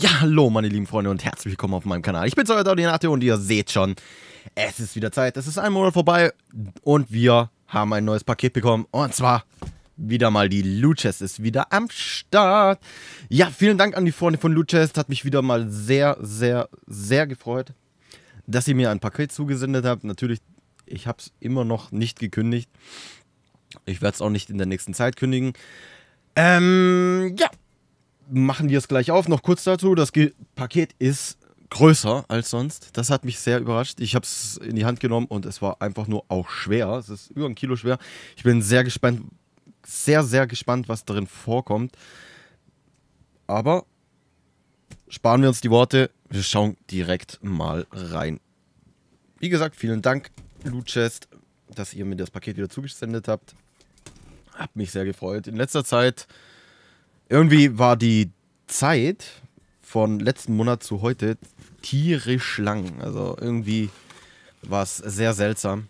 Ja, hallo meine lieben Freunde und herzlich willkommen auf meinem Kanal. Ich bin's euer Ordinator und ihr seht schon, es ist wieder Zeit. Es ist ein Monat vorbei und wir haben ein neues Paket bekommen. Und zwar wieder mal die Luches ist wieder am Start. Ja, vielen Dank an die Freunde von Luches. Hat mich wieder mal sehr, sehr, sehr gefreut, dass ihr mir ein Paket zugesendet habt. Natürlich, ich habe es immer noch nicht gekündigt. Ich werde es auch nicht in der nächsten Zeit kündigen. Ähm, ja, machen wir es gleich auf. Noch kurz dazu, das Ge Paket ist größer als sonst. Das hat mich sehr überrascht. Ich habe es in die Hand genommen und es war einfach nur auch schwer. Es ist über ein Kilo schwer. Ich bin sehr gespannt, sehr, sehr gespannt, was darin vorkommt. Aber sparen wir uns die Worte. Wir schauen direkt mal rein. Wie gesagt, vielen Dank, Lootchest, dass ihr mir das Paket wieder zugesendet habt. Hab mich sehr gefreut. In letzter Zeit irgendwie war die Zeit von letzten Monat zu heute tierisch lang. Also irgendwie war es sehr seltsam.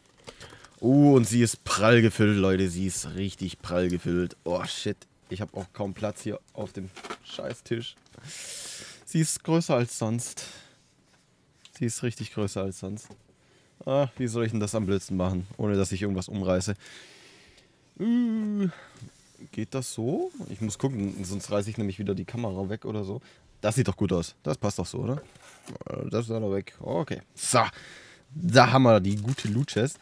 Oh, und sie ist prall gefüllt, Leute. Sie ist richtig prall gefüllt. Oh, shit. Ich habe auch kaum Platz hier auf dem Scheißtisch. Sie ist größer als sonst. Sie ist richtig größer als sonst. Ah, wie soll ich denn das am blödsten machen, ohne dass ich irgendwas umreiße? Uh, Geht das so? Ich muss gucken, sonst reiße ich nämlich wieder die Kamera weg oder so. Das sieht doch gut aus. Das passt doch so, oder? Äh, das ist auch noch weg. Okay. So. Da haben wir die gute Loot Chest.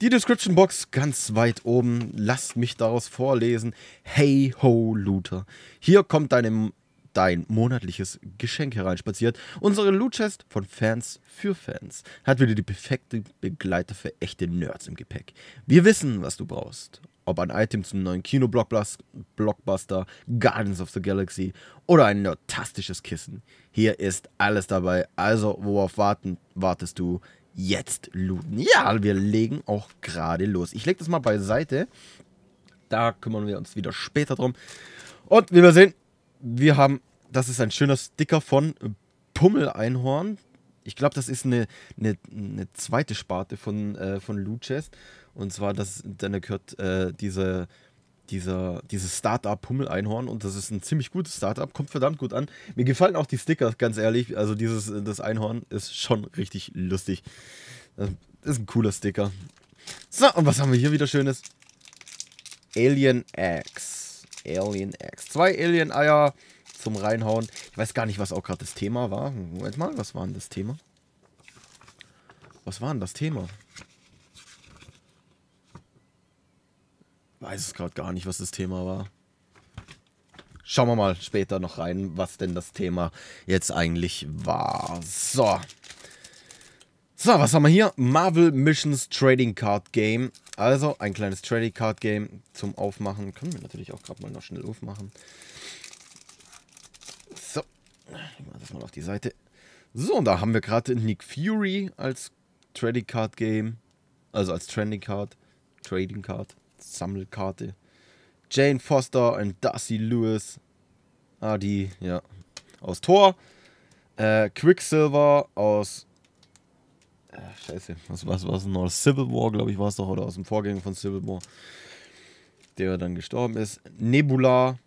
Die Description Box ganz weit oben. Lasst mich daraus vorlesen. Hey ho, Looter. Hier kommt deine dein monatliches Geschenk hereinspaziert. Unsere Loot Chest von Fans für Fans hat wieder die perfekte Begleiter für echte Nerds im Gepäck. Wir wissen, was du brauchst. Ob ein Item zum neuen Kino-Blockbuster, Guardians of the Galaxy oder ein nerdtastisches Kissen. Hier ist alles dabei, also worauf warten, wartest du? Jetzt looten. Ja, wir legen auch gerade los. Ich lege das mal beiseite. Da kümmern wir uns wieder später drum. Und wie wir sehen, wir haben, das ist ein schöner Sticker von Pummel-Einhorn. Ich glaube, das ist eine, eine, eine, zweite Sparte von, äh, von Lootchest. Und zwar, das, dann gehört äh, diese, dieser, dieses Startup Pummel-Einhorn. Und das ist ein ziemlich gutes Startup, kommt verdammt gut an. Mir gefallen auch die Sticker, ganz ehrlich. Also, dieses, äh, das Einhorn ist schon richtig lustig. Das ist ein cooler Sticker. So, und was haben wir hier wieder Schönes? Alien Eggs. Alien Eggs. Zwei Alien Eier zum Reinhauen. Ich weiß gar nicht, was auch gerade das Thema war. Moment mal, was war denn das Thema? Was war denn das Thema? Weiß es gerade gar nicht, was das Thema war. Schauen wir mal später noch rein, was denn das Thema jetzt eigentlich war. So. So, was haben wir hier? Marvel Missions Trading Card Game. Also ein kleines Trading Card Game zum Aufmachen. Können wir natürlich auch gerade mal noch schnell aufmachen. So, ich mache das mal auf die Seite. So, und da haben wir gerade Nick Fury als Trading Card Game. Also als Trending Card. Trading Card. Sammelkarte. Jane Foster und Darcy Lewis. Ah, die, ja. Aus Tor. Äh, Quicksilver aus scheiße, was war es denn noch? Civil War, glaube ich, war es doch, oder aus dem Vorgänger von Civil War, der dann gestorben ist. Nebula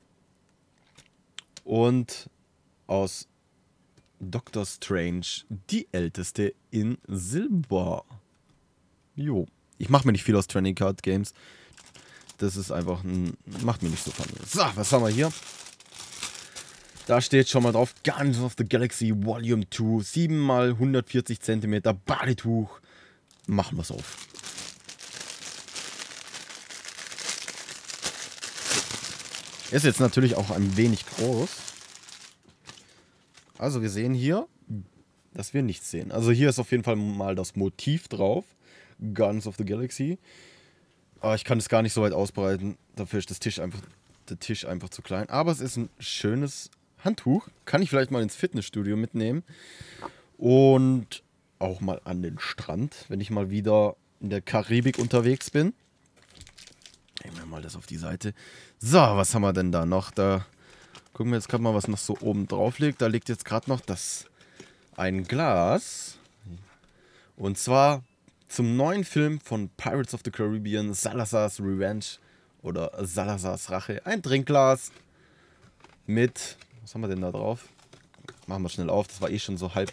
und aus Doctor Strange die älteste in Silber. Jo. Ich mache mir nicht viel aus Training Card Games. Das ist einfach ein. Macht mir nicht so viel. So, was haben wir hier? Da steht schon mal drauf, Guns of the Galaxy Volume 2, 7x140 cm Badetuch. Machen wir es auf. Ist jetzt natürlich auch ein wenig groß. Also wir sehen hier, dass wir nichts sehen. Also hier ist auf jeden Fall mal das Motiv drauf. Guns of the Galaxy. Aber ah, ich kann es gar nicht so weit ausbreiten. Dafür ist das Tisch einfach, der Tisch einfach zu klein. Aber es ist ein schönes Handtuch kann ich vielleicht mal ins Fitnessstudio mitnehmen. Und auch mal an den Strand, wenn ich mal wieder in der Karibik unterwegs bin. Nehmen wir mal das auf die Seite. So, was haben wir denn da noch? Da gucken wir jetzt gerade mal, was noch so oben drauf liegt. Da liegt jetzt gerade noch das ein Glas. Und zwar zum neuen Film von Pirates of the Caribbean, Salazar's Revenge oder Salazar's Rache. Ein Trinkglas mit was haben wir denn da drauf? Machen wir schnell auf. Das war eh schon so halb,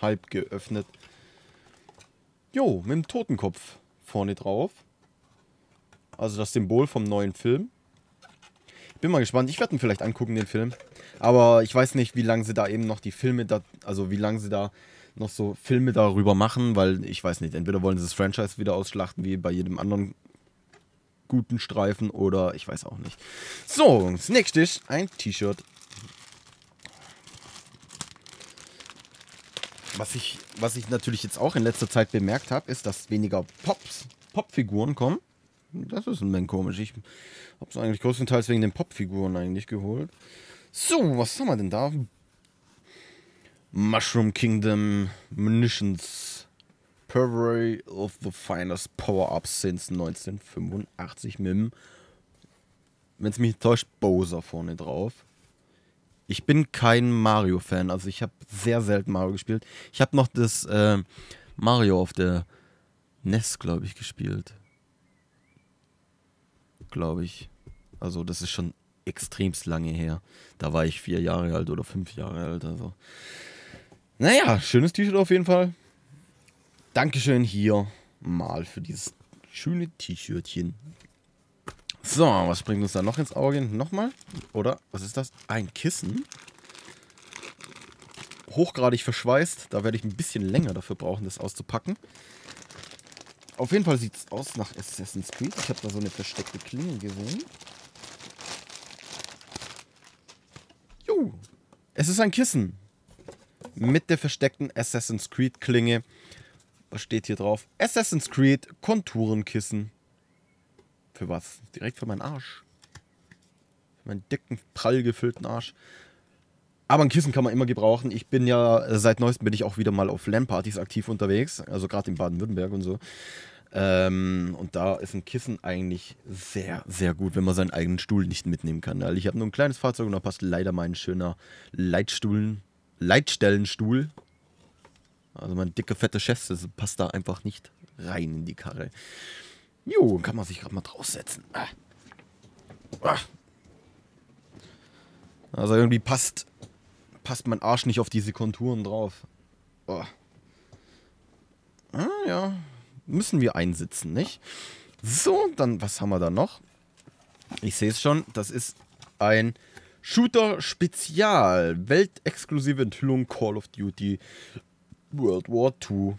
halb geöffnet. Jo, mit dem Totenkopf vorne drauf. Also das Symbol vom neuen Film. Bin mal gespannt. Ich werde ihn vielleicht angucken, den Film. Aber ich weiß nicht, wie lange sie da eben noch die Filme da, also wie lange sie da noch so Filme darüber machen, weil ich weiß nicht, entweder wollen sie das Franchise wieder ausschlachten, wie bei jedem anderen guten Streifen, oder ich weiß auch nicht. So, das nächste ist ein T-Shirt Was ich, was ich natürlich jetzt auch in letzter Zeit bemerkt habe, ist, dass weniger Pops, Popfiguren kommen. Das ist ein wenig komisch. Ich habe es eigentlich größtenteils wegen den Popfiguren eigentlich geholt. So, was haben wir denn da? Mushroom Kingdom Munitions. Purvey of the Finest power ups since 1985 mit dem, wenn es mich täuscht, Bowser vorne drauf ich bin kein Mario-Fan. Also ich habe sehr selten Mario gespielt. Ich habe noch das äh, Mario auf der NES, glaube ich, gespielt. Glaube ich. Also das ist schon extremst lange her. Da war ich vier Jahre alt oder fünf Jahre alt. Also. Naja, schönes T-Shirt auf jeden Fall. Dankeschön hier mal für dieses schöne T-Shirtchen. So, was bringt uns da noch ins Auge? Nochmal? Oder? Was ist das? Ein Kissen? Hochgradig verschweißt. Da werde ich ein bisschen länger dafür brauchen, das auszupacken. Auf jeden Fall sieht es aus nach Assassin's Creed. Ich habe da so eine versteckte Klinge gesehen. Juhu. Es ist ein Kissen. Mit der versteckten Assassin's Creed Klinge. Was steht hier drauf? Assassin's Creed Konturenkissen für was. Direkt für meinen Arsch. Für meinen dicken, prall gefüllten Arsch. Aber ein Kissen kann man immer gebrauchen. Ich bin ja, äh, seit neuestem bin ich auch wieder mal auf LAN-Partys aktiv unterwegs. Also gerade in Baden-Württemberg und so. Ähm, und da ist ein Kissen eigentlich sehr, sehr gut, wenn man seinen eigenen Stuhl nicht mitnehmen kann. Weil ich habe nur ein kleines Fahrzeug und da passt leider mein schöner Leitstuhl, Leitstellenstuhl. Also mein dicker, fetter Chef, Chest passt da einfach nicht rein in die Karre. Jo, kann man sich gerade mal draufsetzen. Ah. Ah. Also irgendwie passt, passt mein Arsch nicht auf diese Konturen drauf. Ah. ah, ja, müssen wir einsitzen, nicht? So, dann, was haben wir da noch? Ich sehe es schon, das ist ein Shooter Spezial. Weltexklusive Enthüllung Call of Duty World War II.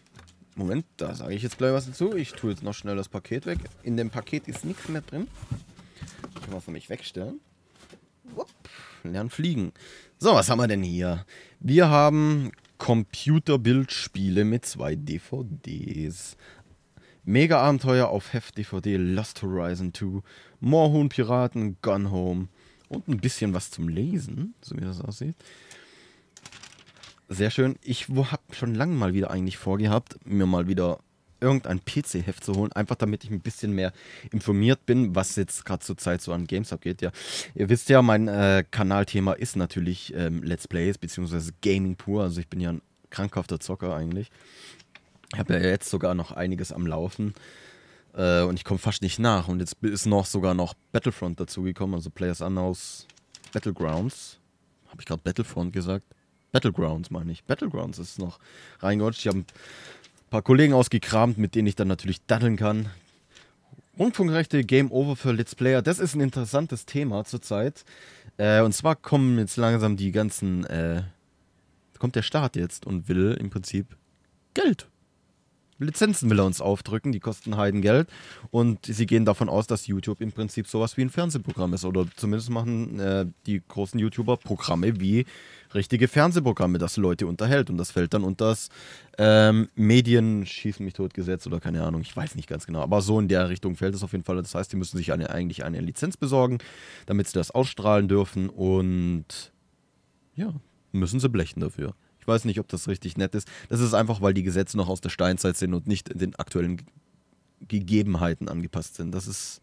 Moment, da sage ich jetzt gleich was dazu. Ich tue jetzt noch schnell das Paket weg. In dem Paket ist nichts mehr drin. kann wir für mich wegstellen. Upp, lernen fliegen. So, was haben wir denn hier? Wir haben Computerbildspiele mit zwei DVDs. Mega Abenteuer auf Heft DVD, Lost Horizon 2, Moorhuhn Piraten, Gun Home und ein bisschen was zum Lesen, so wie das aussieht. Sehr schön. Ich habe schon lange mal wieder eigentlich vorgehabt, mir mal wieder irgendein PC-Heft zu holen, einfach damit ich ein bisschen mehr informiert bin, was jetzt gerade zur Zeit so an Games abgeht. Ja, ihr wisst ja, mein äh, Kanalthema ist natürlich ähm, Let's Plays bzw. Gaming pur. Also ich bin ja ein krankhafter Zocker eigentlich. Ich habe ja jetzt sogar noch einiges am Laufen äh, und ich komme fast nicht nach. Und jetzt ist noch sogar noch Battlefront dazugekommen, also Players Unknowns Battlegrounds. Habe ich gerade Battlefront gesagt? Battlegrounds meine ich. Battlegrounds ist noch reingerutscht. Ich habe ein paar Kollegen ausgekramt, mit denen ich dann natürlich daddeln kann. Rundfunkrechte, Game Over für Let's Player. Das ist ein interessantes Thema zurzeit. Äh, und zwar kommen jetzt langsam die ganzen. Äh, kommt der Staat jetzt und will im Prinzip Geld Lizenzen will er uns aufdrücken, die kosten Heidengeld. Und sie gehen davon aus, dass YouTube im Prinzip sowas wie ein Fernsehprogramm ist. Oder zumindest machen äh, die großen YouTuber Programme wie richtige Fernsehprogramme, das Leute unterhält. Und das fällt dann unter das ähm, Medien schießen mich tot Gesetz oder keine Ahnung, ich weiß nicht ganz genau. Aber so in der Richtung fällt es auf jeden Fall. Das heißt, die müssen sich eine, eigentlich eine Lizenz besorgen, damit sie das ausstrahlen dürfen. Und ja, müssen sie blechen dafür. Ich weiß nicht, ob das richtig nett ist. Das ist einfach, weil die Gesetze noch aus der Steinzeit sind und nicht in den aktuellen Gegebenheiten angepasst sind. Das ist.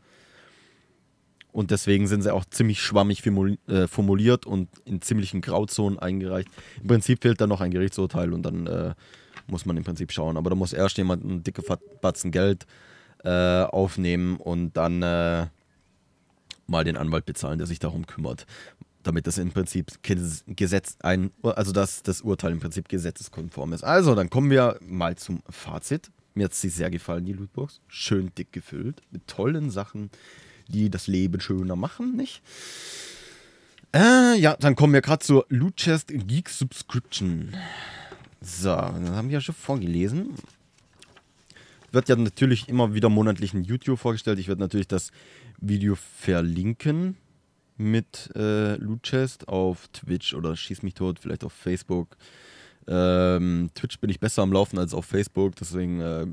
Und deswegen sind sie auch ziemlich schwammig äh, formuliert und in ziemlichen Grauzonen eingereicht. Im Prinzip fehlt da noch ein Gerichtsurteil und dann äh, muss man im Prinzip schauen. Aber da muss erst jemand einen dicke Batzen Geld äh, aufnehmen und dann äh, mal den Anwalt bezahlen, der sich darum kümmert damit das im Prinzip Gesetz ein, also dass das Urteil im Prinzip gesetzeskonform ist. Also, dann kommen wir mal zum Fazit. Mir hat sie sehr gefallen, die Lootbox. Schön dick gefüllt mit tollen Sachen, die das Leben schöner machen, nicht? Äh, ja, dann kommen wir gerade zur Loot Chest Geek Subscription. So, das haben wir ja schon vorgelesen. Wird ja natürlich immer wieder monatlich in YouTube vorgestellt. Ich werde natürlich das Video verlinken mit äh, Lootchest auf Twitch oder Schieß mich tot, vielleicht auf Facebook. Ähm, Twitch bin ich besser am Laufen als auf Facebook, deswegen äh,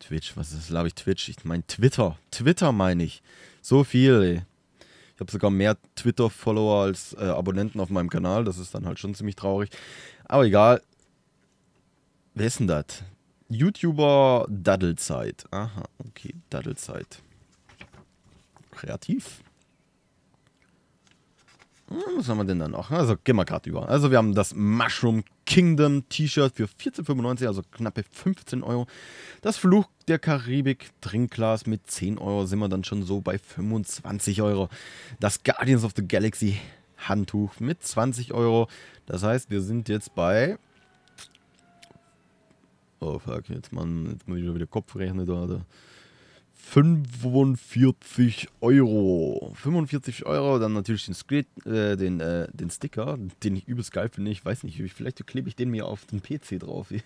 Twitch, was ist, laber ich Twitch? Ich meine Twitter, Twitter meine ich. So viel, ey. Ich habe sogar mehr Twitter-Follower als äh, Abonnenten auf meinem Kanal, das ist dann halt schon ziemlich traurig. Aber egal. Wer ist denn das? YouTuber Daddelzeit. Aha, okay, Daddelzeit. Kreativ. Was haben wir denn da noch? Also gehen wir gerade über. Also wir haben das Mushroom Kingdom T-Shirt für 14,95, also knappe 15 Euro. Das Fluch der Karibik Trinkglas mit 10 Euro sind wir dann schon so bei 25 Euro. Das Guardians of the Galaxy Handtuch mit 20 Euro. Das heißt, wir sind jetzt bei... Oh fuck, jetzt, man, jetzt muss ich wieder Kopf rechnen. Da, 45 Euro. 45 Euro, dann natürlich den, Skri äh, den, äh, den Sticker, den ich übelst geil finde. Ich weiß nicht, vielleicht klebe ich den mir auf den PC drauf. äh,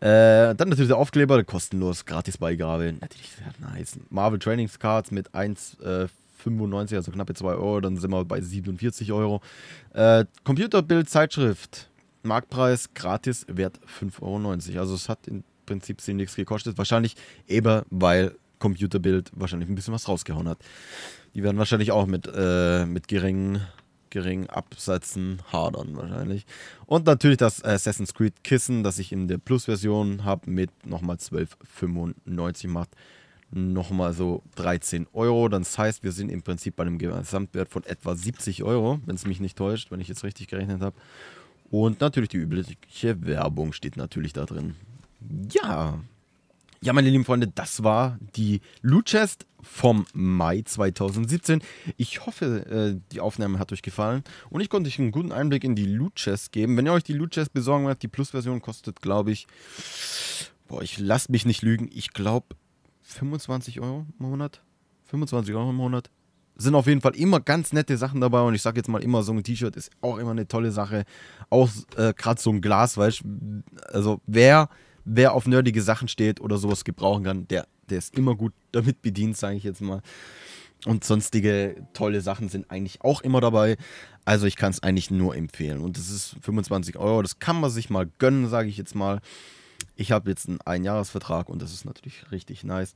dann natürlich der Aufkleber, kostenlos, gratis Beigabe. Natürlich sehr nice. Marvel Trainings Cards mit 1, 95, äh, also knappe 2 Euro, dann sind wir bei 47 Euro. Äh, Computerbild Zeitschrift, Marktpreis gratis, Wert 5,90 Euro. Also es hat in Prinzip sie nichts gekostet. Wahrscheinlich eben, weil Computerbild wahrscheinlich ein bisschen was rausgehauen hat. Die werden wahrscheinlich auch mit, äh, mit geringen, geringen Absätzen hadern wahrscheinlich. Und natürlich das Assassin's Creed Kissen, das ich in der Plus-Version habe, mit nochmal 12,95 macht nochmal so 13 Euro. Das heißt, wir sind im Prinzip bei einem Gesamtwert von etwa 70 Euro, wenn es mich nicht täuscht, wenn ich jetzt richtig gerechnet habe. Und natürlich die übliche Werbung steht natürlich da drin. Ja. Ja, meine lieben Freunde, das war die Loot Chest vom Mai 2017. Ich hoffe, äh, die Aufnahme hat euch gefallen und ich konnte euch einen guten Einblick in die Loot Chest geben. Wenn ihr euch die Loot Chest besorgen wollt, die Plus-Version kostet, glaube ich, boah, ich lasse mich nicht lügen, ich glaube 25 Euro im Monat. 25 Euro im Monat. Sind auf jeden Fall immer ganz nette Sachen dabei und ich sage jetzt mal immer, so ein T-Shirt ist auch immer eine tolle Sache. Auch äh, gerade so ein Glas, weißt du, also wer wer auf nerdige Sachen steht oder sowas gebrauchen kann, der, der ist immer gut damit bedient, sage ich jetzt mal. Und sonstige tolle Sachen sind eigentlich auch immer dabei. Also ich kann es eigentlich nur empfehlen. Und das ist 25 Euro, das kann man sich mal gönnen, sage ich jetzt mal. Ich habe jetzt einen Einjahresvertrag und das ist natürlich richtig nice.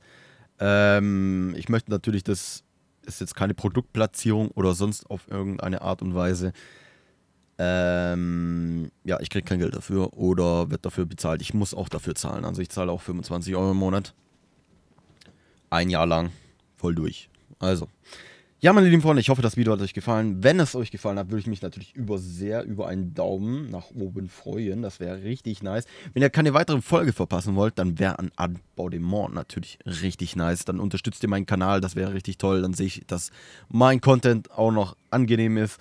Ähm, ich möchte natürlich, das ist jetzt keine Produktplatzierung oder sonst auf irgendeine Art und Weise ähm, ja, ich kriege kein Geld dafür oder wird dafür bezahlt. Ich muss auch dafür zahlen. Also ich zahle auch 25 Euro im Monat. Ein Jahr lang. Voll durch. Also. Ja, meine lieben Freunde, ich hoffe, das Video hat euch gefallen. Wenn es euch gefallen hat, würde ich mich natürlich über sehr über einen Daumen nach oben freuen. Das wäre richtig nice. Wenn ihr keine weitere Folge verpassen wollt, dann wäre ein Anbau dem natürlich richtig nice. Dann unterstützt ihr meinen Kanal, das wäre richtig toll. Dann sehe ich, dass mein Content auch noch angenehm ist.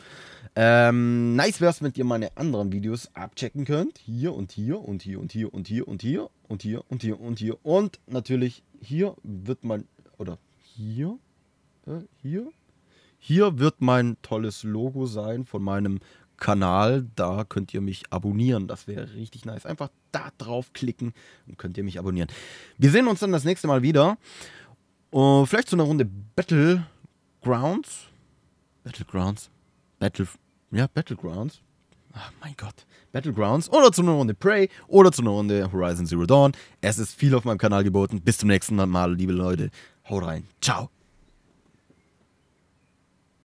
Ähm, nice wär's, wenn ihr meine anderen Videos abchecken könnt. Hier und hier und hier und hier und hier und hier und hier und hier und hier und natürlich hier wird mein oder hier äh, hier hier wird mein tolles Logo sein von meinem Kanal. Da könnt ihr mich abonnieren. Das wäre richtig nice. Einfach da draufklicken und könnt ihr mich abonnieren. Wir sehen uns dann das nächste Mal wieder. Uh, vielleicht zu einer Runde Battlegrounds. Battlegrounds. Battlegrounds ja, Battlegrounds. Ach mein Gott. Battlegrounds oder zu einer Runde Prey oder zu einer Runde Horizon Zero Dawn. Es ist viel auf meinem Kanal geboten. Bis zum nächsten Mal, liebe Leute. Haut rein. Ciao.